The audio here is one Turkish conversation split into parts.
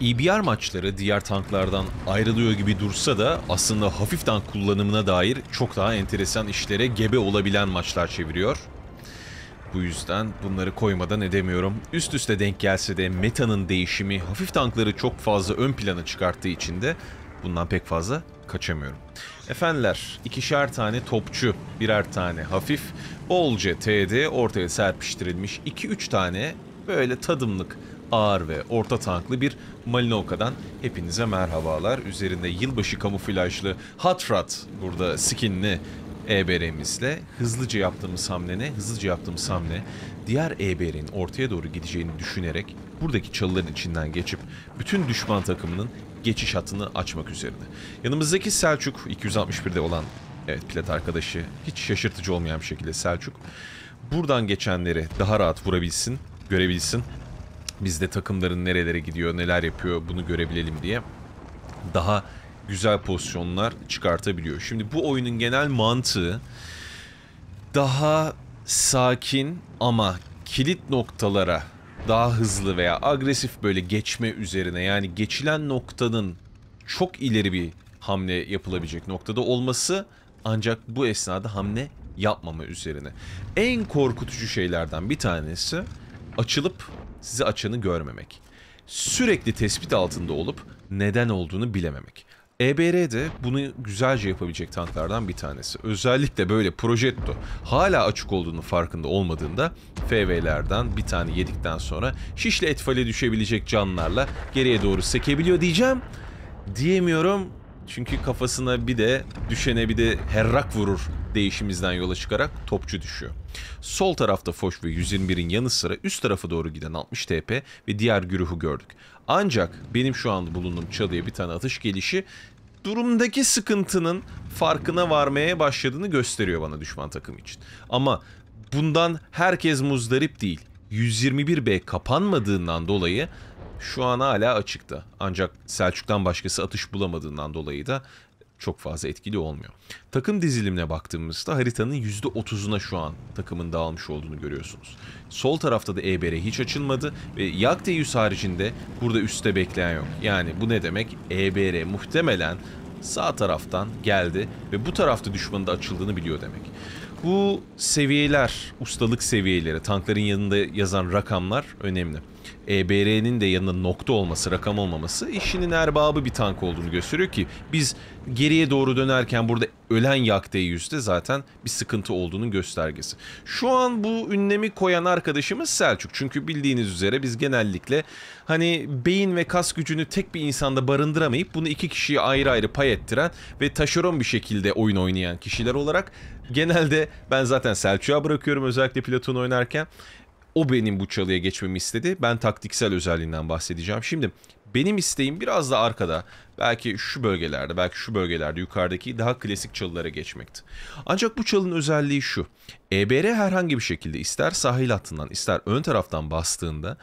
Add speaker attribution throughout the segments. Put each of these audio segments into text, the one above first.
Speaker 1: EBR maçları diğer tanklardan ayrılıyor gibi dursa da aslında hafif tank kullanımına dair çok daha enteresan işlere gebe olabilen maçlar çeviriyor. Bu yüzden bunları koymadan edemiyorum. Üst üste denk gelse de metanın değişimi hafif tankları çok fazla ön plana çıkarttığı için de bundan pek fazla kaçamıyorum. Efendiler, ikişer tane topçu, birer tane hafif, bolca TD ortaya serpiştirilmiş 2-3 tane böyle tadımlık ağır ve orta tanklı bir Malinovka'dan hepinize merhabalar. Üzerinde yılbaşı kamuflajlı Hot Rod burada skinli EBR'mizle hızlıca yaptığımız hamle ne? Hızlıca yaptığımız hamle diğer EBR'in ortaya doğru gideceğini düşünerek buradaki çalıların içinden geçip bütün düşman takımının geçiş hattını açmak üzerine. Yanımızdaki Selçuk 261'de olan evet pilot arkadaşı hiç şaşırtıcı olmayan bir şekilde Selçuk buradan geçenleri daha rahat vurabilsin, görebilsin biz de takımların nerelere gidiyor, neler yapıyor bunu görebilelim diye. Daha güzel pozisyonlar çıkartabiliyor. Şimdi bu oyunun genel mantığı daha sakin ama kilit noktalara daha hızlı veya agresif böyle geçme üzerine yani geçilen noktanın çok ileri bir hamle yapılabilecek noktada olması ancak bu esnada hamle yapmama üzerine. En korkutucu şeylerden bir tanesi açılıp sizi açanı görmemek. Sürekli tespit altında olup neden olduğunu bilememek. EBR de bunu güzelce yapabilecek tanklardan bir tanesi. Özellikle böyle Projetto hala açık olduğunu farkında olmadığında FV'lerden bir tane yedikten sonra şişle etfale düşebilecek canlarla geriye doğru sekebiliyor diyeceğim. Diyemiyorum çünkü kafasına bir de düşene bir de herrak vurur değişimizden yola çıkarak topçu düşüyor. Sol tarafta Foş ve 121'in yanı sıra üst tarafa doğru giden 60 TP ve diğer güruhu gördük. Ancak benim şu anda bulunduğum çalıya bir tane atış gelişi durumdaki sıkıntının farkına varmaya başladığını gösteriyor bana düşman takım için. Ama bundan herkes muzdarip değil. 121B kapanmadığından dolayı şu an hala açıkta. Ancak Selçuk'tan başkası atış bulamadığından dolayı da çok fazla etkili olmuyor. Takım dizilimine baktığımızda haritanın %30'una şu an takımın dağılmış olduğunu görüyorsunuz. Sol tarafta da EBR hiç açılmadı ve Yakteyüs haricinde burada üstte bekleyen yok. Yani bu ne demek? EBR muhtemelen sağ taraftan geldi ve bu tarafta düşmanın da açıldığını biliyor demek. Bu seviyeler, ustalık seviyeleri, tankların yanında yazan rakamlar önemli. EBR'nin de yanında nokta olması, rakam olmaması işinin erbabı bir tank olduğunu gösteriyor ki biz geriye doğru dönerken burada ölen yak yüzde zaten bir sıkıntı olduğunun göstergesi. Şu an bu ünlemi koyan arkadaşımız Selçuk. Çünkü bildiğiniz üzere biz genellikle hani beyin ve kas gücünü tek bir insanda barındıramayıp bunu iki kişiyi ayrı ayrı pay ettiren ve taşeron bir şekilde oyun oynayan kişiler olarak genelde ben zaten Selçuk'a bırakıyorum özellikle Platon oynarken o benim bu çalıya geçmemi istedi. Ben taktiksel özelliğinden bahsedeceğim. Şimdi benim isteğim biraz da arkada. Belki şu bölgelerde, belki şu bölgelerde yukarıdaki daha klasik çalılara geçmekti. Ancak bu çalın özelliği şu. EBR herhangi bir şekilde ister sahil hattından ister ön taraftan bastığında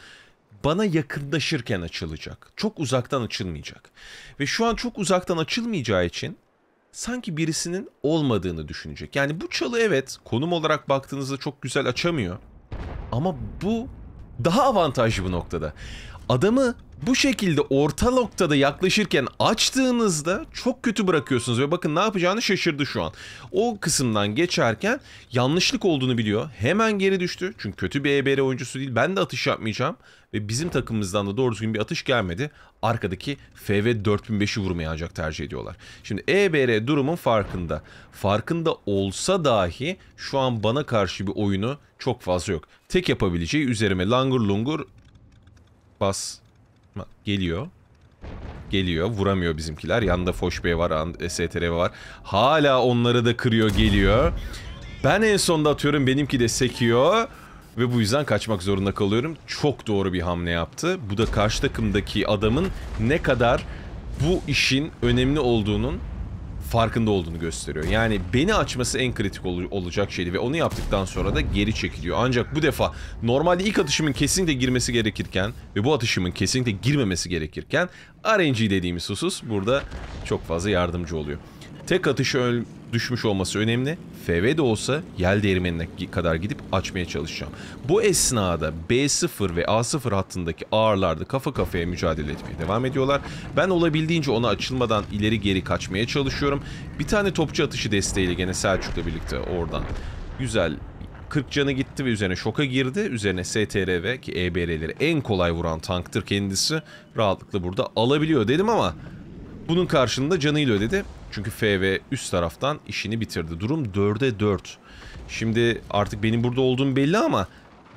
Speaker 1: bana yakınlaşırken açılacak. Çok uzaktan açılmayacak. Ve şu an çok uzaktan açılmayacağı için sanki birisinin olmadığını düşünecek. Yani bu çalı evet konum olarak baktığınızda çok güzel açamıyor. Ama bu daha avantajlı bu noktada. Adamı bu şekilde orta noktada yaklaşırken açtığınızda çok kötü bırakıyorsunuz ve bakın ne yapacağını şaşırdı şu an. O kısımdan geçerken yanlışlık olduğunu biliyor. Hemen geri düştü. Çünkü kötü bir EBR oyuncusu değil. Ben de atış yapmayacağım ve bizim takımımızdan da doğru düzgün bir atış gelmedi. Arkadaki FV 4005'i vurmayı ancak tercih ediyorlar. Şimdi EBR durumun farkında. Farkında olsa dahi şu an bana karşı bir oyunu çok fazla yok. Tek yapabileceği üzerime langur lungur bas geliyor. Geliyor. Vuramıyor bizimkiler. Yanında Foş Bey var. STR var. Hala onları da kırıyor geliyor. Ben en sonda atıyorum. Benimki de sekiyor. Ve bu yüzden kaçmak zorunda kalıyorum. Çok doğru bir hamle yaptı. Bu da karşı takımdaki adamın ne kadar bu işin önemli olduğunun farkında olduğunu gösteriyor. Yani beni açması en kritik ol olacak şeydi ve onu yaptıktan sonra da geri çekiliyor. Ancak bu defa normalde ilk atışımın kesinlikle girmesi gerekirken ve bu atışımın kesinlikle girmemesi gerekirken RNG dediğimiz husus burada çok fazla yardımcı oluyor. Tek atışı düşmüş olması önemli. FV de olsa yel değirmenine kadar gidip açmaya çalışacağım. Bu esnada B0 ve A0 hattındaki ağırlarda kafa kafaya mücadele etmeye devam ediyorlar. Ben olabildiğince ona açılmadan ileri geri kaçmaya çalışıyorum. Bir tane topçu atışı desteğiyle gene Selçuk'la birlikte oradan. Güzel 40 canı gitti ve üzerine şoka girdi. Üzerine STRV ki EBR'leri en kolay vuran tanktır kendisi. Rahatlıkla burada alabiliyor dedim ama bunun karşılığında canıyla ödedi. Çünkü FV üst taraftan işini bitirdi. Durum 4'e 4. Şimdi artık benim burada olduğum belli ama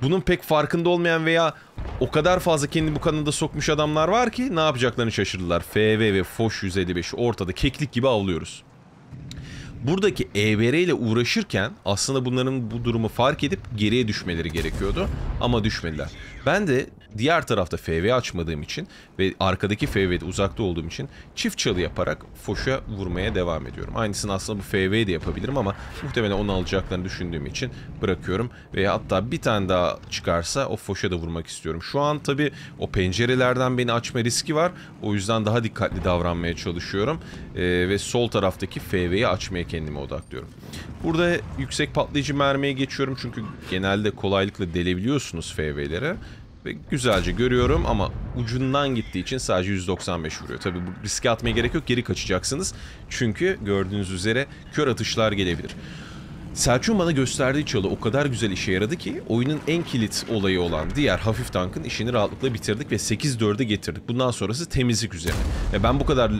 Speaker 1: bunun pek farkında olmayan veya o kadar fazla kendini bu kanında sokmuş adamlar var ki ne yapacaklarını şaşırdılar. FV ve Foş 155 ortada keklik gibi avlıyoruz. Buradaki EBR ile uğraşırken aslında bunların bu durumu fark edip geriye düşmeleri gerekiyordu ama düşmediler. Ben de Diğer tarafta FV açmadığım için ve arkadaki FV'de uzakta olduğum için çift çalı yaparak Foş'a vurmaya devam ediyorum. Aynısını aslında bu FV'ye de yapabilirim ama muhtemelen onu alacaklarını düşündüğüm için bırakıyorum. veya hatta bir tane daha çıkarsa o Foş'a da vurmak istiyorum. Şu an tabii o pencerelerden beni açma riski var. O yüzden daha dikkatli davranmaya çalışıyorum. Ee, ve sol taraftaki FV'yi açmaya kendime odaklıyorum. Burada yüksek patlayıcı mermiye geçiyorum çünkü genelde kolaylıkla delebiliyorsunuz FV'lere. Ve güzelce görüyorum ama ucundan gittiği için sadece 195 vuruyor. Tabii bu riske atmaya gerek yok. Geri kaçacaksınız. Çünkü gördüğünüz üzere kör atışlar gelebilir. Selçuk bana gösterdiği çalı o kadar güzel işe yaradı ki oyunun en kilit olayı olan diğer hafif tankın işini rahatlıkla bitirdik ve 8-4'e getirdik. Bundan sonrası temizlik üzerine. Ve ben bu kadar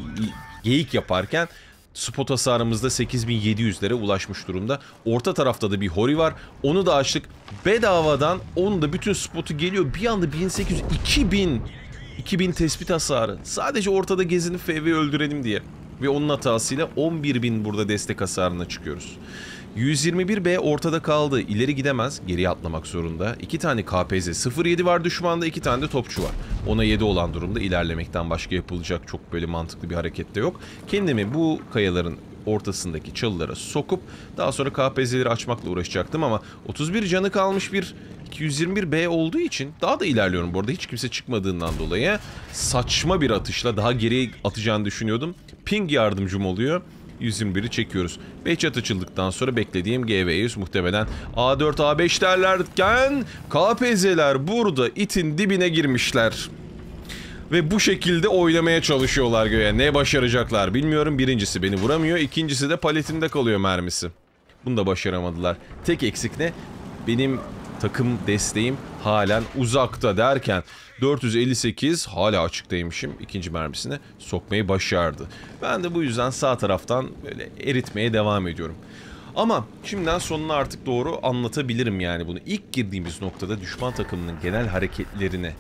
Speaker 1: geyik yaparken spot hasarımızda 8700'lere ulaşmış durumda. Orta tarafta da bir Hori var. Onu da açtık. Bedavadan onun da bütün spotu geliyor. Bir anda 1800, 2000, 2000 tespit hasarı. Sadece ortada gezinip FV'yi öldürelim diye. Ve onun hatasıyla 11.000 burada destek hasarına çıkıyoruz. 121B ortada kaldı. İleri gidemez. geri atlamak zorunda. İki tane KPZ 07 var düşmanda. iki tane de topçu var. Ona 7 olan durumda ilerlemekten başka yapılacak çok böyle mantıklı bir hareket de yok. Kendimi bu kayaların ortasındaki çalılara sokup daha sonra KPZ'leri açmakla uğraşacaktım ama 31 canı kalmış bir 221B olduğu için daha da ilerliyorum bu arada hiç kimse çıkmadığından dolayı saçma bir atışla daha geriye atacağını düşünüyordum. Ping yardımcım oluyor. 121'i çekiyoruz. Behçet açıldıktan sonra beklediğim GV100 muhtemelen A4, A5 derlerken KPZ'ler burada itin dibine girmişler. Ve bu şekilde oynamaya çalışıyorlar göğe. Ne başaracaklar bilmiyorum. Birincisi beni vuramıyor. ikincisi de paletinde kalıyor mermisi. Bunu da başaramadılar. Tek eksik ne? Benim takım desteğim halen uzakta derken 458 hala açıktaymışım. ikinci mermisini sokmayı başardı. Ben de bu yüzden sağ taraftan böyle eritmeye devam ediyorum. Ama şimdiden sonuna artık doğru anlatabilirim yani bunu. İlk girdiğimiz noktada düşman takımının genel hareketlerini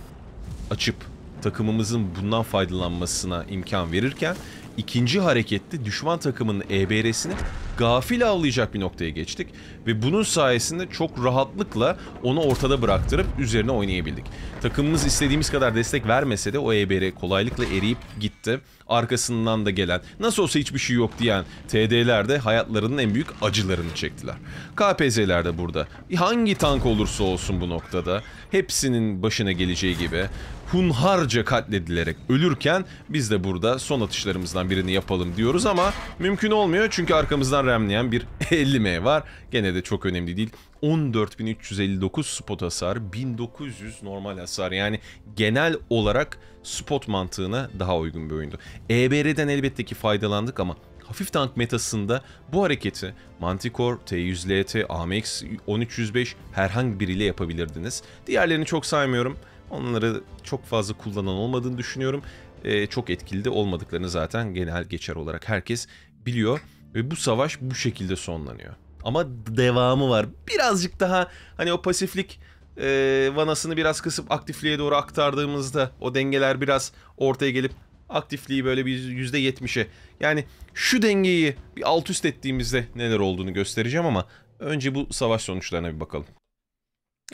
Speaker 1: açıp takımımızın bundan faydalanmasına imkan verirken ikinci harekette düşman takımının EBR'sini gafil avlayacak bir noktaya geçtik. Ve bunun sayesinde çok rahatlıkla onu ortada bıraktırıp üzerine oynayabildik. Takımımız istediğimiz kadar destek vermese de o EBR kolaylıkla eriyip gitti. Arkasından da gelen nasıl olsa hiçbir şey yok diyen TD'ler de hayatlarının en büyük acılarını çektiler. KPZ'ler de burada. Hangi tank olursa olsun bu noktada hepsinin başına geleceği gibi hunharca katledilerek ölürken biz de burada son atışlarımızdan birini yapalım diyoruz ama mümkün olmuyor çünkü arkamızdan remleyen bir 50M var. Gene de çok önemli değil. 14.359 spot hasar, 1900 normal hasar. Yani genel olarak spot mantığına daha uygun bir oyundu. EBR'den elbette ki faydalandık ama hafif tank metasında bu hareketi Manticore, T100LT, AMX 1305 herhangi biriyle yapabilirdiniz. Diğerlerini çok saymıyorum. Onları çok fazla kullanan olmadığını düşünüyorum. Ee, çok etkili de olmadıklarını zaten genel geçer olarak herkes biliyor. Ve bu savaş bu şekilde sonlanıyor. Ama devamı var. Birazcık daha hani o pasiflik e, vanasını biraz kısıp aktifliğe doğru aktardığımızda o dengeler biraz ortaya gelip aktifliği böyle bir %70'e yani şu dengeyi bir alt üst ettiğimizde neler olduğunu göstereceğim ama önce bu savaş sonuçlarına bir bakalım.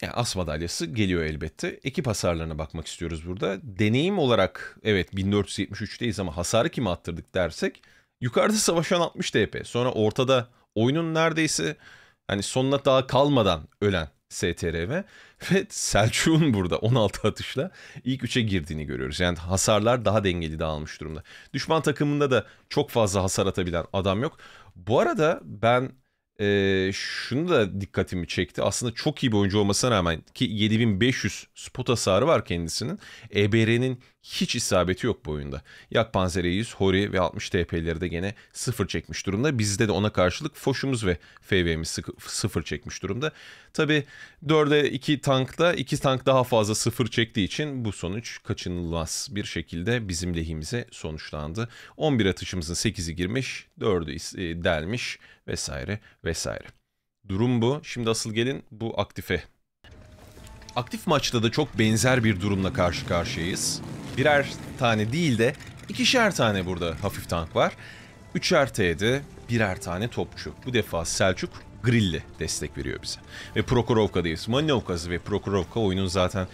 Speaker 1: Yani as madalyası geliyor elbette. Ekip hasarlarına bakmak istiyoruz burada. Deneyim olarak evet 1473'teyiz ama hasarı kime attırdık dersek Yukarıda savaşan 60 TP. Sonra ortada oyunun neredeyse hani sonuna daha kalmadan ölen STRV ve Selçuk'un burada 16 atışla ilk 3'e girdiğini görüyoruz. Yani hasarlar daha dengeli dağılmış durumda. Düşman takımında da çok fazla hasar atabilen adam yok. Bu arada ben e, şunu da dikkatimi çekti. Aslında çok iyi bir oyuncu olmasına rağmen ki 7500 spot hasarı var kendisinin. EBR'nin hiç isabeti yok bu oyunda. Yakpanzer Eyiz, Hori ve 60 TP'leri de gene sıfır çekmiş durumda. Bizde de ona karşılık Foş'umuz ve FV'miz sıfır çekmiş durumda. Tabi 4'e 2 tankta 2 tank daha fazla sıfır çektiği için bu sonuç kaçınılmaz bir şekilde bizim lehimize sonuçlandı. 11 atışımızın 8'i girmiş, 4'ü e, delmiş vesaire vesaire. Durum bu. Şimdi asıl gelin bu aktife Aktif maçta da çok benzer bir durumla karşı karşıyayız. Birer tane değil de ikişer tane burada hafif tank var. Üçer T'de birer tane topçu. Bu defa Selçuk Grilli destek veriyor bize. Ve Prokorovka'dayız. Maninovkası ve Prokorovka oyunun zaten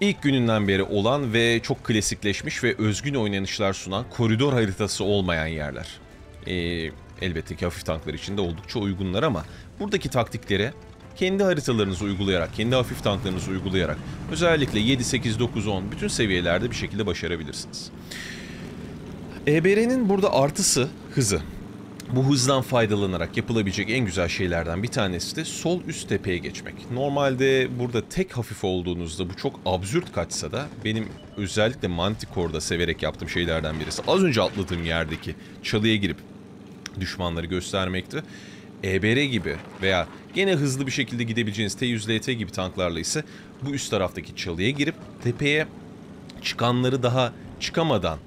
Speaker 1: ilk gününden beri olan ve çok klasikleşmiş ve özgün oynanışlar sunan koridor haritası olmayan yerler. Ee, elbette ki hafif tanklar için de oldukça uygunlar ama buradaki taktiklere kendi haritalarınızı uygulayarak, kendi hafif tanklarınızı uygulayarak özellikle 7, 8, 9, 10 bütün seviyelerde bir şekilde başarabilirsiniz. EBR'nin burada artısı hızı. Bu hızdan faydalanarak yapılabilecek en güzel şeylerden bir tanesi de sol üst tepeye geçmek. Normalde burada tek hafif olduğunuzda bu çok absürt kaçsa da benim özellikle Manticore'da severek yaptığım şeylerden birisi. Az önce atladığım yerdeki çalıya girip düşmanları göstermekti. EBR gibi veya Yine hızlı bir şekilde gidebileceğiniz T100LT gibi tanklarla ise bu üst taraftaki çalıya girip tepeye çıkanları daha çıkamadan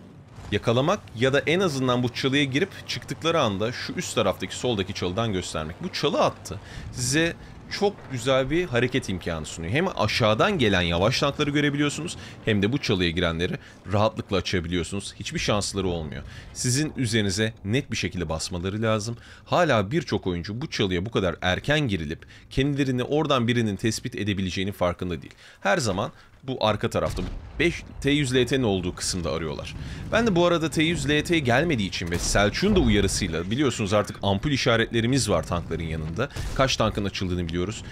Speaker 1: yakalamak ya da en azından bu çalıya girip çıktıkları anda şu üst taraftaki soldaki çalıdan göstermek. Bu çalı attı size çok güzel bir hareket imkanı sunuyor. Hem aşağıdan gelen yavaş tankları görebiliyorsunuz hem de bu çalıya girenleri rahatlıkla açabiliyorsunuz. Hiçbir şansları olmuyor. Sizin üzerinize net bir şekilde basmaları lazım. Hala birçok oyuncu bu çalıya bu kadar erken girilip kendilerini oradan birinin tespit edebileceğinin farkında değil. Her zaman bu arka tarafta. 5 T100LT'nin olduğu kısımda arıyorlar. Ben de bu arada T100LT gelmediği için ve Selçuk'un da uyarısıyla biliyorsunuz artık ampul işaretlerimiz var tankların yanında. Kaç tankın açıldığını biliyoruz.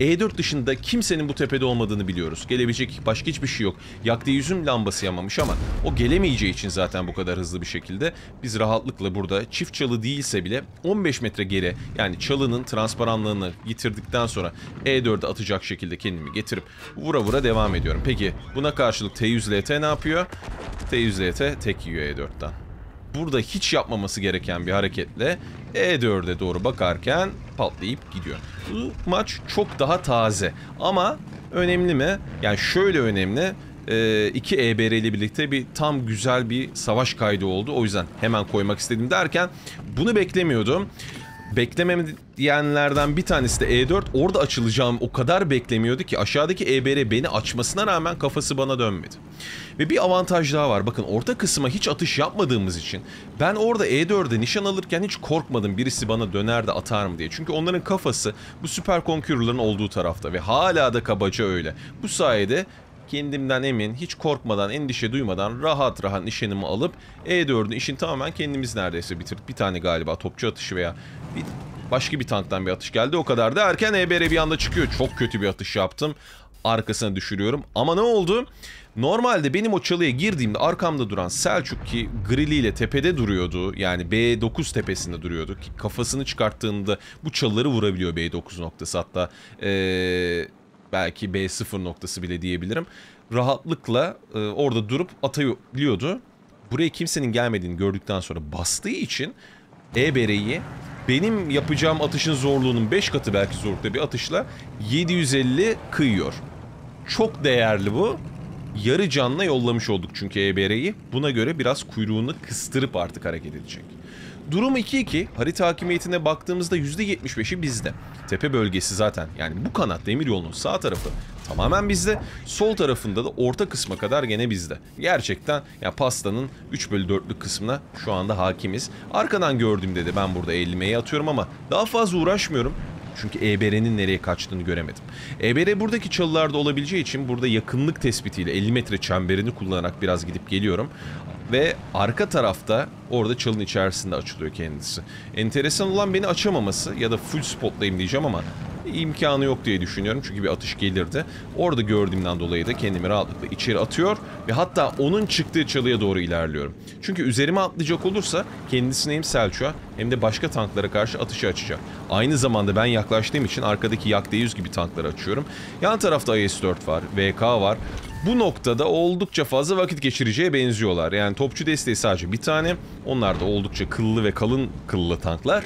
Speaker 1: E4 dışında kimsenin bu tepede olmadığını biliyoruz. Gelebilecek başka hiçbir şey yok. Yaktığı yüzüm lambası yanmamış ama o gelemeyeceği için zaten bu kadar hızlı bir şekilde biz rahatlıkla burada çift çalı değilse bile 15 metre geri yani çalının transparanlığını yitirdikten sonra E4'e atacak şekilde kendimi getirip vura vura devam ediyorum. Peki buna karşılık T100LT ne yapıyor? T100LT tek yiyor E4'ten burada hiç yapmaması gereken bir hareketle E4'e doğru bakarken patlayıp gidiyor. Bu maç çok daha taze ama önemli mi? Yani şöyle önemli. E, iki EBR ile birlikte bir tam güzel bir savaş kaydı oldu. O yüzden hemen koymak istedim derken bunu beklemiyordum beklemem diyenlerden bir tanesi de E4. Orada açılacağım o kadar beklemiyordu ki aşağıdaki EBR beni açmasına rağmen kafası bana dönmedi. Ve bir avantaj daha var. Bakın orta kısma hiç atış yapmadığımız için ben orada e 4de nişan alırken hiç korkmadım birisi bana döner de atar mı diye. Çünkü onların kafası bu süper konkurların olduğu tarafta ve hala da kabaca öyle. Bu sayede kendimden emin, hiç korkmadan, endişe duymadan rahat rahat nişanımı alıp E4'ün işini tamamen kendimiz neredeyse bitirdik. Bir tane galiba topçu atışı veya bir başka bir tanktan bir atış geldi. O kadar da erken EBR bir anda çıkıyor. Çok kötü bir atış yaptım. Arkasına düşürüyorum. Ama ne oldu? Normalde benim o çalıya girdiğimde arkamda duran Selçuk ki griliyle tepede duruyordu. Yani B9 tepesinde duruyordu. Kafasını çıkarttığında bu çalıları vurabiliyor B9 noktası. Hatta ee, belki B0 noktası bile diyebilirim. Rahatlıkla e, orada durup atabiliyordu. Buraya kimsenin gelmediğini gördükten sonra bastığı için E-Bere'yi benim yapacağım atışın zorluğunun 5 katı belki zorlukta bir atışla 750 kıyıyor. Çok değerli bu yarı canlı yollamış olduk çünkü EBR'yi. Buna göre biraz kuyruğunu kıstırıp artık hareket edecek. Durum 2-2. Harita hakimiyetine baktığımızda %75'i bizde. Tepe bölgesi zaten yani bu kanat demiryolunun sağ tarafı tamamen bizde. Sol tarafında da orta kısma kadar gene bizde. Gerçekten ya pastanın 3 bölü 4'lük kısmına şu anda hakimiz. Arkadan gördüğümde de ben burada 50'meyi atıyorum ama daha fazla uğraşmıyorum. Çünkü EBR'nin nereye kaçtığını göremedim. EBR buradaki çalılarda olabileceği için burada yakınlık tespitiyle 50 metre çemberini kullanarak biraz gidip geliyorum ve arka tarafta orada çalın içerisinde açılıyor kendisi. Enteresan olan beni açamaması ya da full spotlayayım diyeceğim ama imkanı yok diye düşünüyorum. Çünkü bir atış gelirdi. Orada gördüğümden dolayı da kendimi rahatlıkla içeri atıyor ve hatta onun çıktığı çalıya doğru ilerliyorum. Çünkü üzerime atlayacak olursa kendisine hem Selçuk'a hem de başka tanklara karşı atışı açacak. Aynı zamanda ben yaklaştığım için arkadaki Yak-D100 gibi tankları açıyorum. Yan tarafta AS-4 var, VK var bu noktada oldukça fazla vakit geçireceğe benziyorlar. Yani topçu desteği sadece bir tane. Onlar da oldukça kıllı ve kalın kıllı tanklar.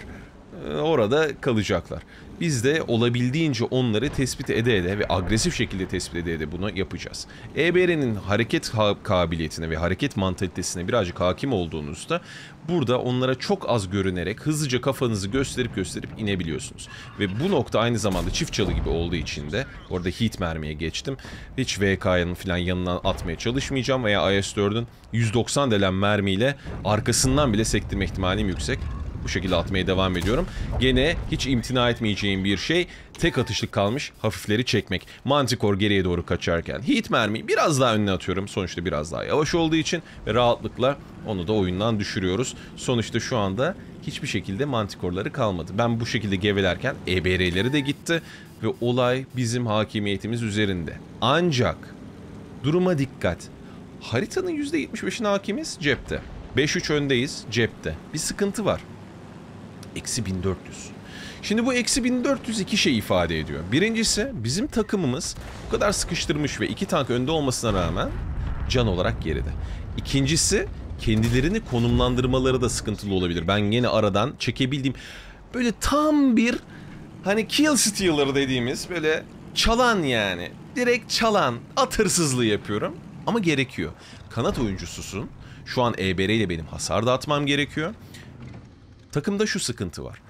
Speaker 1: Ee, orada kalacaklar. Biz de olabildiğince onları tespit ede ede ve agresif şekilde tespit ede ede bunu yapacağız. EBR'nin hareket kabiliyetine ve hareket mantalitesine birazcık hakim olduğunuzda burada onlara çok az görünerek hızlıca kafanızı gösterip gösterip inebiliyorsunuz. Ve bu nokta aynı zamanda çift çalı gibi olduğu için de orada heat mermiye geçtim. Hiç VK'nın falan yanından atmaya çalışmayacağım veya IS-4'ün 190 delen mermiyle arkasından bile sektirme ihtimalim yüksek bu şekilde atmaya devam ediyorum. Gene hiç imtina etmeyeceğim bir şey tek atışlık kalmış hafifleri çekmek. Manticore geriye doğru kaçarken hit mermiyi biraz daha önüne atıyorum. Sonuçta biraz daha yavaş olduğu için ve rahatlıkla onu da oyundan düşürüyoruz. Sonuçta şu anda hiçbir şekilde mantikorları kalmadı. Ben bu şekilde gevelerken EBR'leri de gitti ve olay bizim hakimiyetimiz üzerinde. Ancak duruma dikkat. Haritanın %75'ine hakimiz cepte. 5-3 öndeyiz cepte. Bir sıkıntı var. Eksi 1400. Şimdi bu eksi 1400 iki şey ifade ediyor. Birincisi bizim takımımız bu kadar sıkıştırmış ve iki tank önde olmasına rağmen can olarak geride. İkincisi kendilerini konumlandırmaları da sıkıntılı olabilir. Ben yine aradan çekebildiğim böyle tam bir hani kill stealer dediğimiz böyle çalan yani. Direkt çalan, at hırsızlığı yapıyorum. Ama gerekiyor. Kanat oyuncususun. Şu an EBR ile benim hasar dağıtmam gerekiyor. Takımda şu sıkıntı var.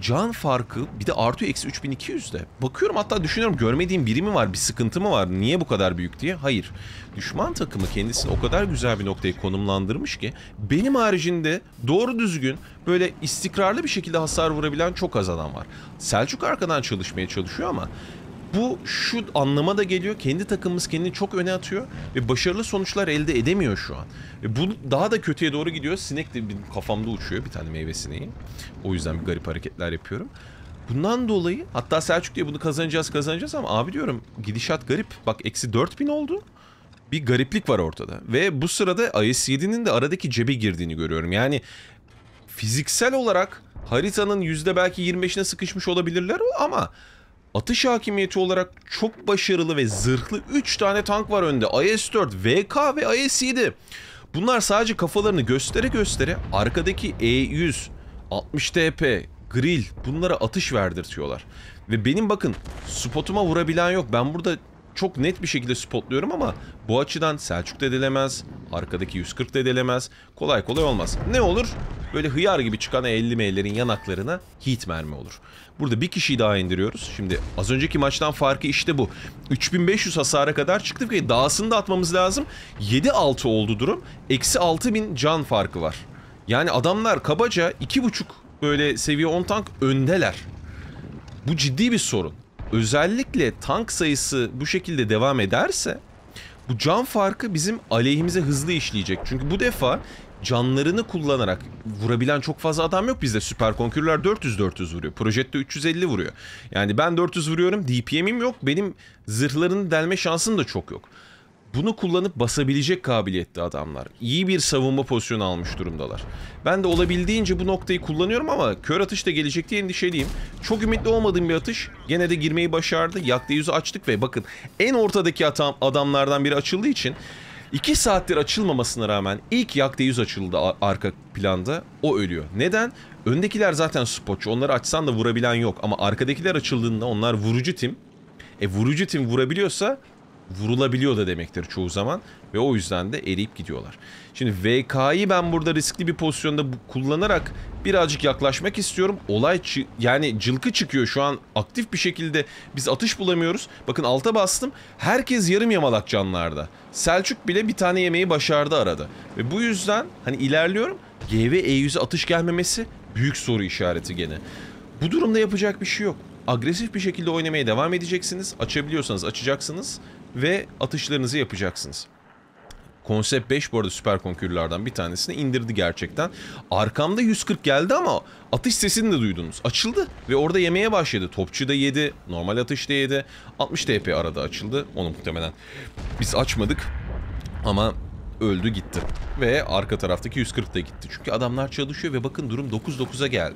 Speaker 1: Can farkı bir de artı eksi 3200'de. Bakıyorum hatta düşünüyorum görmediğim biri mi var bir sıkıntı mı var niye bu kadar büyük diye. Hayır. Düşman takımı kendisini o kadar güzel bir noktaya konumlandırmış ki benim haricinde doğru düzgün böyle istikrarlı bir şekilde hasar vurabilen çok az adam var. Selçuk arkadan çalışmaya çalışıyor ama bu şu anlama da geliyor. Kendi takımımız kendini çok öne atıyor ve başarılı sonuçlar elde edemiyor şu an. Ve bu daha da kötüye doğru gidiyor. Sinek de benim kafamda uçuyor bir tane meyve sineği. O yüzden bir garip hareketler yapıyorum. Bundan dolayı hatta Selçuk diye bunu kazanacağız kazanacağız ama abi diyorum gidişat garip. Bak eksi 4000 oldu. Bir gariplik var ortada. Ve bu sırada IS-7'nin de aradaki cebe girdiğini görüyorum. Yani fiziksel olarak haritanın yüzde belki 25'ine sıkışmış olabilirler ama Atış hakimiyeti olarak çok başarılı ve zırhlı 3 tane tank var önde. IS-4, VK ve IS-7. Bunlar sadece kafalarını göstere göstere arkadaki E-100, 60 TP, grill bunlara atış verdirtiyorlar. Ve benim bakın spotuma vurabilen yok. Ben burada çok net bir şekilde spotluyorum ama bu açıdan Selçuk dedelemez, arkadaki 140 dedelemez, kolay kolay olmaz. Ne olur? Böyle hıyar gibi çıkan 50 meylerin yanaklarına hit mermi olur. Burada bir kişiyi daha indiriyoruz. Şimdi az önceki maçtan farkı işte bu. 3500 hasara kadar çıktık ve dağısını da atmamız lazım. 7-6 oldu durum. Eksi 6000 can farkı var. Yani adamlar kabaca 2,5 böyle seviye 10 tank öndeler. Bu ciddi bir sorun özellikle tank sayısı bu şekilde devam ederse bu can farkı bizim aleyhimize hızlı işleyecek. Çünkü bu defa canlarını kullanarak vurabilen çok fazla adam yok bizde. Süper Konkürler 400-400 vuruyor. Projette 350 vuruyor. Yani ben 400 vuruyorum. DPM'im yok. Benim zırhlarını delme şansım da çok yok bunu kullanıp basabilecek kabiliyette adamlar. İyi bir savunma pozisyonu almış durumdalar. Ben de olabildiğince bu noktayı kullanıyorum ama kör atış da gelecek diye endişeliyim. Çok ümitli olmadığım bir atış. Gene de girmeyi başardı. Yakta yüzü açtık ve bakın en ortadaki atam, adamlardan biri açıldığı için 2 saattir açılmamasına rağmen ilk yakta yüz açıldı arka planda. O ölüyor. Neden? Öndekiler zaten spotçu. Onları açsan da vurabilen yok. Ama arkadakiler açıldığında onlar vurucu tim. E vurucu tim vurabiliyorsa vurulabiliyor da demektir çoğu zaman. Ve o yüzden de eriyip gidiyorlar. Şimdi VK'yı ben burada riskli bir pozisyonda kullanarak birazcık yaklaşmak istiyorum. Olay yani cılkı çıkıyor şu an aktif bir şekilde biz atış bulamıyoruz. Bakın alta bastım. Herkes yarım yamalak canlarda. Selçuk bile bir tane yemeği başardı arada. Ve bu yüzden hani ilerliyorum. GV E100'e atış gelmemesi büyük soru işareti gene. Bu durumda yapacak bir şey yok agresif bir şekilde oynamaya devam edeceksiniz. Açabiliyorsanız açacaksınız ve atışlarınızı yapacaksınız. Konsept 5 bu arada süper konkürlerden bir tanesini indirdi gerçekten. Arkamda 140 geldi ama atış sesini de duydunuz. Açıldı ve orada yemeye başladı. Topçu da yedi, normal atış da yedi. 60 TP arada açıldı. Onu muhtemelen biz açmadık ama öldü gitti. Ve arka taraftaki 140 da gitti. Çünkü adamlar çalışıyor ve bakın durum 9-9'a geldi.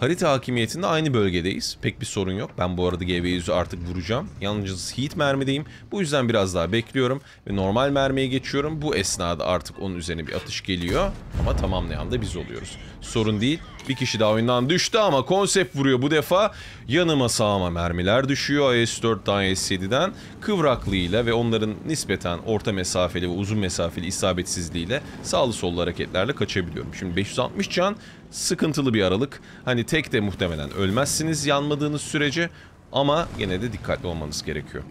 Speaker 1: Harita hakimiyetinde aynı bölgedeyiz. Pek bir sorun yok. Ben bu arada GV100'ü artık vuracağım. Yalnız heat mermideyim. Bu yüzden biraz daha bekliyorum. Ve normal mermiye geçiyorum. Bu esnada artık onun üzerine bir atış geliyor. Ama tamamlayan da biz oluyoruz. Sorun değil. Bir kişi daha oyundan düştü ama konsept vuruyor bu defa. Yanıma sağıma mermiler düşüyor AS4'den AS7'den. Kıvraklığıyla ve onların nispeten orta mesafeli ve uzun mesafeli isabetsizliğiyle sağlı sollu hareketlerle kaçabiliyorum. Şimdi 560 can sıkıntılı bir aralık. Hani tek de muhtemelen ölmezsiniz yanmadığınız sürece ama gene de dikkatli olmanız gerekiyor.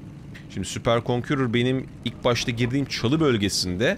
Speaker 1: Şimdi Super Conqueror benim ilk başta girdiğim çalı bölgesinde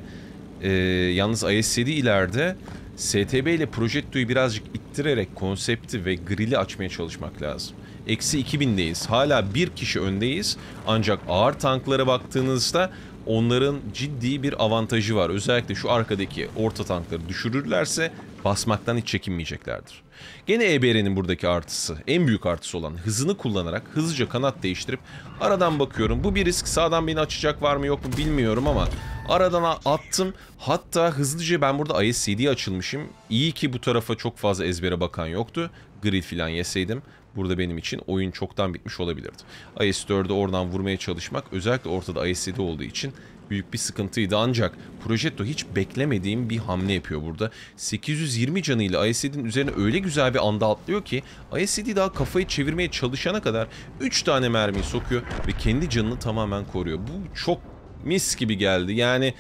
Speaker 1: e, yalnız as 7 ileride STB ile projektoyu birazcık ittirerek konsepti ve grili açmaya çalışmak lazım. Eksi 2000'deyiz. Hala bir kişi öndeyiz. Ancak ağır tanklara baktığınızda onların ciddi bir avantajı var. Özellikle şu arkadaki orta tankları düşürürlerse basmaktan hiç çekinmeyeceklerdir. Gene EBR'nin buradaki artısı, en büyük artısı olan hızını kullanarak hızlıca kanat değiştirip aradan bakıyorum. Bu bir risk sağdan beni açacak var mı yok mu bilmiyorum ama aradan attım. Hatta hızlıca ben burada ISCD açılmışım. İyi ki bu tarafa çok fazla ezbere bakan yoktu. Grill falan yeseydim burada benim için oyun çoktan bitmiş olabilirdi. IS-4'ü oradan vurmaya çalışmak özellikle ortada is olduğu için büyük bir sıkıntıydı ancak Projetto hiç beklemediğim bir hamle yapıyor burada. 820 canıyla ISD'nin üzerine öyle güzel bir anda atlıyor ki ISD daha kafayı çevirmeye çalışana kadar 3 tane mermiyi sokuyor ve kendi canını tamamen koruyor. Bu çok mis gibi geldi yani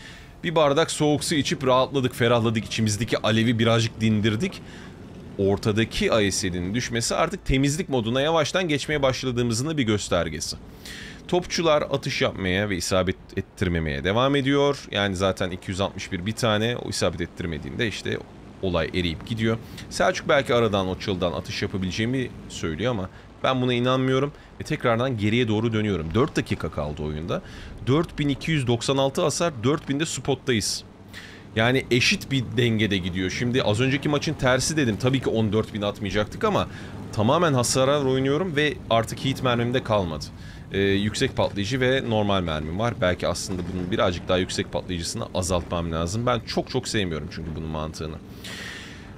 Speaker 1: bir bardak soğuk su içip rahatladık ferahladık içimizdeki alevi birazcık dindirdik ortadaki ISL'in düşmesi artık temizlik moduna yavaştan geçmeye başladığımızın bir göstergesi. Topçular atış yapmaya ve isabet ettirmemeye devam ediyor. Yani zaten 261 bir tane o isabet ettirmediğinde işte olay eriyip gidiyor. Selçuk belki aradan o çıldan atış yapabileceğimi söylüyor ama ben buna inanmıyorum ve tekrardan geriye doğru dönüyorum. 4 dakika kaldı oyunda. 4296 hasar, 4000'de spottayız. Yani eşit bir dengede gidiyor. Şimdi az önceki maçın tersi dedim. Tabii ki 14.000 atmayacaktık ama tamamen hasara oynuyorum ve artık hit mermimde kalmadı e, yüksek patlayıcı ve normal mermim var. Belki aslında bunun birazcık daha yüksek patlayıcısını azaltmam lazım. Ben çok çok sevmiyorum çünkü bunun mantığını.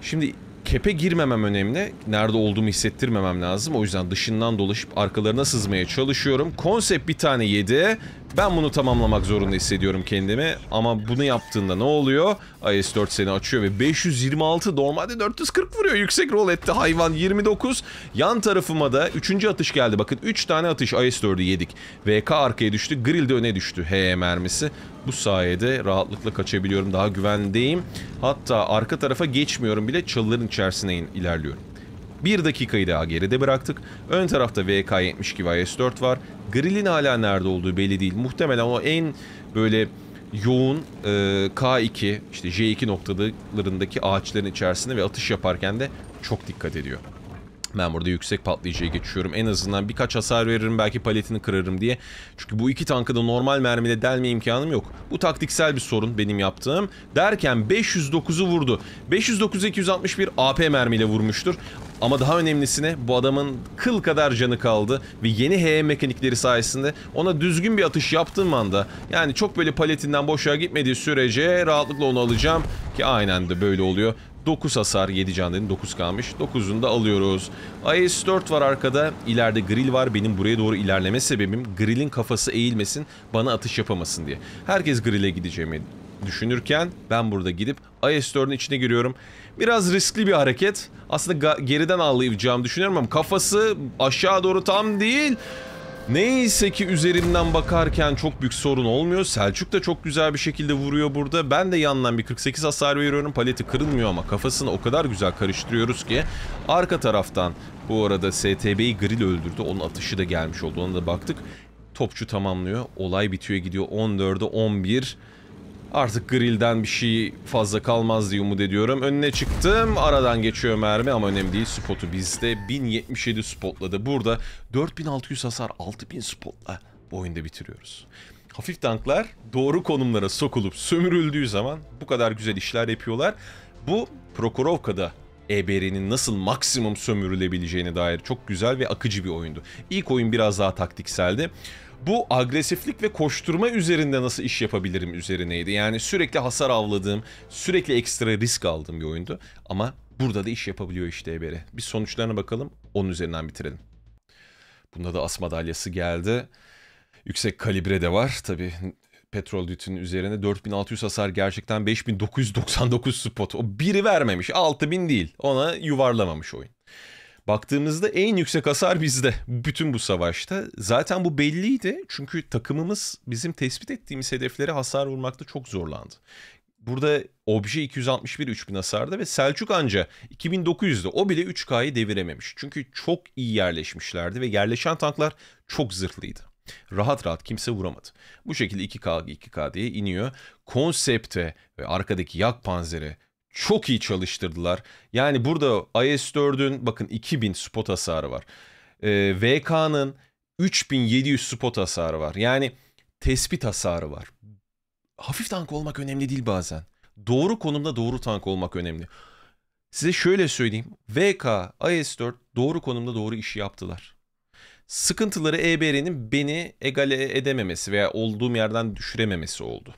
Speaker 1: Şimdi kepe girmemem önemli. Nerede olduğumu hissettirmemem lazım. O yüzden dışından dolaşıp arkalarına sızmaya çalışıyorum. Konsept bir tane yedi. Ben bunu tamamlamak zorunda hissediyorum kendimi. Ama bunu yaptığında ne oluyor? IS-4 seni açıyor ve 526 normalde 440 vuruyor. Yüksek rol etti hayvan 29. Yan tarafıma da 3. atış geldi. Bakın 3 tane atış IS-4'ü yedik. VK arkaya düştü. Grill de öne düştü. HE mermisi. Bu sayede rahatlıkla kaçabiliyorum. Daha güvendeyim. Hatta arka tarafa geçmiyorum bile. Çalıların içerisine ilerliyorum. Bir dakikayı daha geride bıraktık. Ön tarafta VK72 S4 var. Grill'in hala nerede olduğu belli değil. Muhtemelen o en böyle yoğun e, K2 işte J2 noktalarındaki ağaçların içerisinde ve atış yaparken de çok dikkat ediyor. Ben burada yüksek patlayıcıya geçiyorum. En azından birkaç hasar veririm belki paletini kırarım diye. Çünkü bu iki tankı da normal mermide delme imkanım yok. Bu taktiksel bir sorun benim yaptığım. Derken 509'u vurdu. 509 261 AP mermiyle vurmuştur. Ama daha önemlisine bu adamın kıl kadar canı kaldı ve yeni HE mekanikleri sayesinde ona düzgün bir atış yaptığım anda yani çok böyle paletinden boşa gitmediği sürece rahatlıkla onu alacağım ki aynen de böyle oluyor. 9 hasar 7 can dedim. 9 kalmış. 9'unu da alıyoruz. AS4 var arkada. ileride grill var. Benim buraya doğru ilerleme sebebim grillin kafası eğilmesin. Bana atış yapamasın diye. Herkes grille gideceğimi düşünürken ben burada gidip AS4'ün içine giriyorum. Biraz riskli bir hareket. Aslında geriden avlayacağımı düşünüyorum ama kafası aşağı doğru tam değil. Neyse ki üzerinden bakarken çok büyük sorun olmuyor. Selçuk da çok güzel bir şekilde vuruyor burada. Ben de yandan bir 48 hasar veriyorum. Paleti kırılmıyor ama kafasını o kadar güzel karıştırıyoruz ki. Arka taraftan bu arada STB'yi grill öldürdü. Onun atışı da gelmiş oldu. Ona da baktık. Topçu tamamlıyor. Olay bitiyor gidiyor. 14'e 11. Artık grilden bir şey fazla kalmaz diye umut ediyorum. Önüne çıktım. Aradan geçiyor mermi ama önemli değil. Spotu bizde 1077 spotladı. Burada 4600 hasar 6000 spotla bu oyunda bitiriyoruz. Hafif tanklar doğru konumlara sokulup sömürüldüğü zaman bu kadar güzel işler yapıyorlar. Bu Prokorovka'da EBR'nin nasıl maksimum sömürülebileceğine dair çok güzel ve akıcı bir oyundu. İlk oyun biraz daha taktikseldi bu agresiflik ve koşturma üzerinde nasıl iş yapabilirim üzerineydi. Yani sürekli hasar avladığım, sürekli ekstra risk aldığım bir oyundu. Ama burada da iş yapabiliyor işte Eberi. Biz sonuçlarına bakalım, onun üzerinden bitirelim. Bunda da as madalyası geldi. Yüksek kalibre de var. tabi. petrol dütünün üzerine 4600 hasar gerçekten 5999 spot. O biri vermemiş. 6000 değil. Ona yuvarlamamış oyun. Baktığımızda en yüksek hasar bizde bütün bu savaşta. Zaten bu belliydi çünkü takımımız bizim tespit ettiğimiz hedeflere hasar vurmakta çok zorlandı. Burada obje 261 3000 hasarda ve Selçuk anca 2900'de o bile 3K'yı devirememiş. Çünkü çok iyi yerleşmişlerdi ve yerleşen tanklar çok zırhlıydı. Rahat rahat kimse vuramadı. Bu şekilde 2K 2K diye iniyor. Konsepte ve arkadaki yak panzeri çok iyi çalıştırdılar. Yani burada IS4'ün bakın 2000 spot hasarı var. Ee, VK'nın 3700 spot hasarı var. Yani tespit hasarı var. Hafif tank olmak önemli değil bazen. Doğru konumda doğru tank olmak önemli. Size şöyle söyleyeyim. VK, IS4 doğru konumda doğru işi yaptılar. Sıkıntıları EBR'nin beni egale edememesi veya olduğum yerden düşürememesi oldu.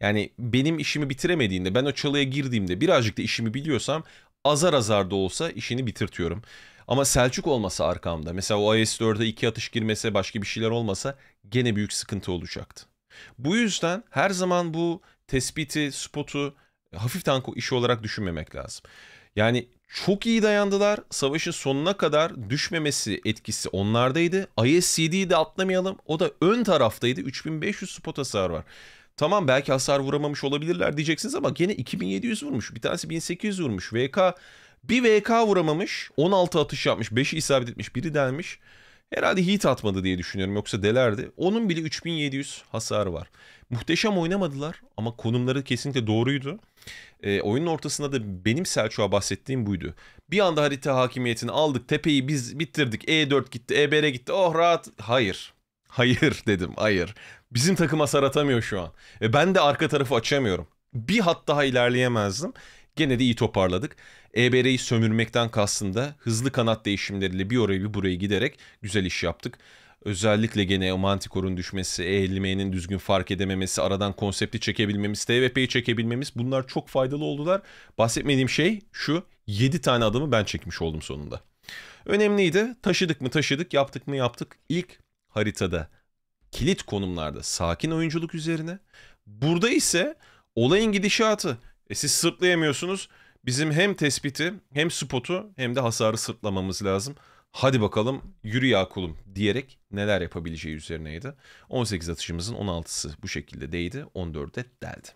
Speaker 1: Yani benim işimi bitiremediğinde ben o çalıya girdiğimde birazcık da işimi biliyorsam azar azar da olsa işini bitirtiyorum. Ama Selçuk olmasa arkamda mesela o AS4'e iki atış girmese başka bir şeyler olmasa gene büyük sıkıntı olacaktı. Bu yüzden her zaman bu tespiti, spotu hafif tanko işi olarak düşünmemek lazım. Yani çok iyi dayandılar. Savaşın sonuna kadar düşmemesi etkisi onlardaydı. ISCD'yi de atlamayalım. O da ön taraftaydı. 3500 spot hasar var. Tamam belki hasar vuramamış olabilirler diyeceksiniz ama gene 2700 vurmuş. Bir tanesi 1800 vurmuş. VK bir VK vuramamış. 16 atış yapmış. 5'i isabet etmiş. Biri delmiş. Herhalde hit atmadı diye düşünüyorum yoksa delerdi. Onun bile 3700 hasarı var. Muhteşem oynamadılar ama konumları kesinlikle doğruydu. E, oyunun ortasında da benim Selçuk'a bahsettiğim buydu. Bir anda harita hakimiyetini aldık, tepeyi biz bitirdik, E4 gitti, E EBR gitti, oh rahat. Hayır, hayır dedim, hayır. Bizim takım hasar atamıyor şu an. E ben de arka tarafı açamıyorum. Bir hat daha ilerleyemezdim. Gene de iyi toparladık. EBR'yi sömürmekten kastında hızlı kanat değişimleriyle bir oraya bir buraya giderek güzel iş yaptık. Özellikle gene o Manticore'un düşmesi, e 50 düzgün fark edememesi, aradan konsepti çekebilmemiz, TVP'yi çekebilmemiz bunlar çok faydalı oldular. Bahsetmediğim şey şu 7 tane adamı ben çekmiş oldum sonunda. Önemliydi. Taşıdık mı taşıdık, yaptık mı yaptık. İlk haritada kilit konumlarda sakin oyunculuk üzerine. Burada ise olayın gidişatı. E siz sırtlayamıyorsunuz. Bizim hem tespiti hem spotu hem de hasarı sırtlamamız lazım. Hadi bakalım yürü ya kulum diyerek neler yapabileceği üzerineydi. 18 atışımızın 16'sı bu şekilde değdi. 14'e deldi.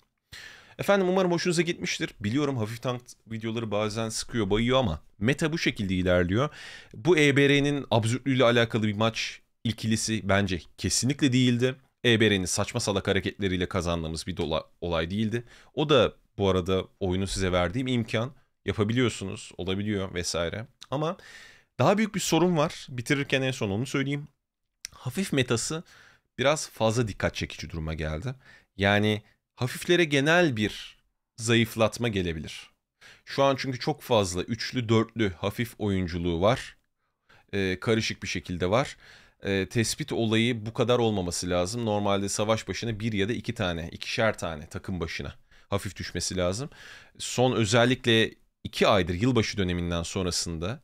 Speaker 1: Efendim umarım hoşunuza gitmiştir. Biliyorum hafif tank videoları bazen sıkıyor bayıyor ama meta bu şekilde ilerliyor. Bu EBR'nin absürtlüğüyle alakalı bir maç ikilisi bence kesinlikle değildi. Eberen'in saçma salak hareketleriyle kazandığımız bir dola, olay değildi. O da bu arada oyunu size verdiğim imkan yapabiliyorsunuz, olabiliyor vesaire. Ama daha büyük bir sorun var. Bitirirken en son onu söyleyeyim. Hafif metası biraz fazla dikkat çekici duruma geldi. Yani hafiflere genel bir zayıflatma gelebilir. Şu an çünkü çok fazla üçlü dörtlü hafif oyunculuğu var. Ee, karışık bir şekilde var e, tespit olayı bu kadar olmaması lazım. Normalde savaş başına bir ya da iki tane, ikişer tane takım başına hafif düşmesi lazım. Son özellikle iki aydır yılbaşı döneminden sonrasında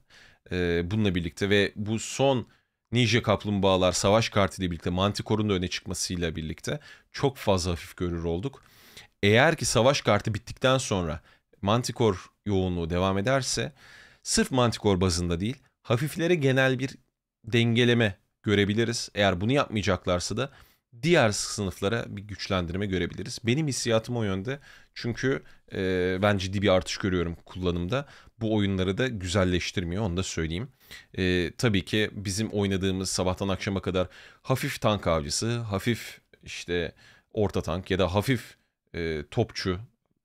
Speaker 1: e, bununla birlikte ve bu son Ninja Kaplumbağalar savaş kartıyla birlikte Manticore'un da öne çıkmasıyla birlikte çok fazla hafif görür olduk. Eğer ki savaş kartı bittikten sonra Manticore yoğunluğu devam ederse sırf Manticore bazında değil hafiflere genel bir dengeleme görebiliriz. Eğer bunu yapmayacaklarsa da diğer sınıflara bir güçlendirme görebiliriz. Benim hissiyatım o yönde. Çünkü e, ben ciddi bir artış görüyorum kullanımda. Bu oyunları da güzelleştirmiyor onu da söyleyeyim. E, tabii ki bizim oynadığımız sabahtan akşama kadar hafif tank avcısı, hafif işte orta tank ya da hafif e, topçu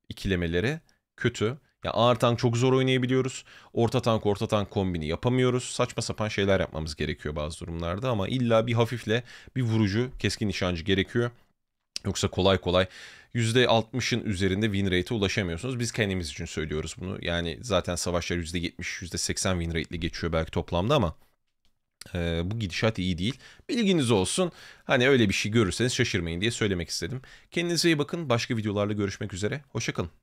Speaker 1: ikilemeleri kötü. Ya ağır tank çok zor oynayabiliyoruz. Orta tank orta tank kombini yapamıyoruz. Saçma sapan şeyler yapmamız gerekiyor bazı durumlarda ama illa bir hafifle bir vurucu keskin nişancı gerekiyor. Yoksa kolay kolay %60'ın üzerinde win rate'e ulaşamıyorsunuz. Biz kendimiz için söylüyoruz bunu. Yani zaten savaşlar %70, %80 win rate'le geçiyor belki toplamda ama e, bu gidişat iyi değil. Bilginiz olsun. Hani öyle bir şey görürseniz şaşırmayın diye söylemek istedim. Kendinize iyi bakın. Başka videolarla görüşmek üzere. Hoşçakalın.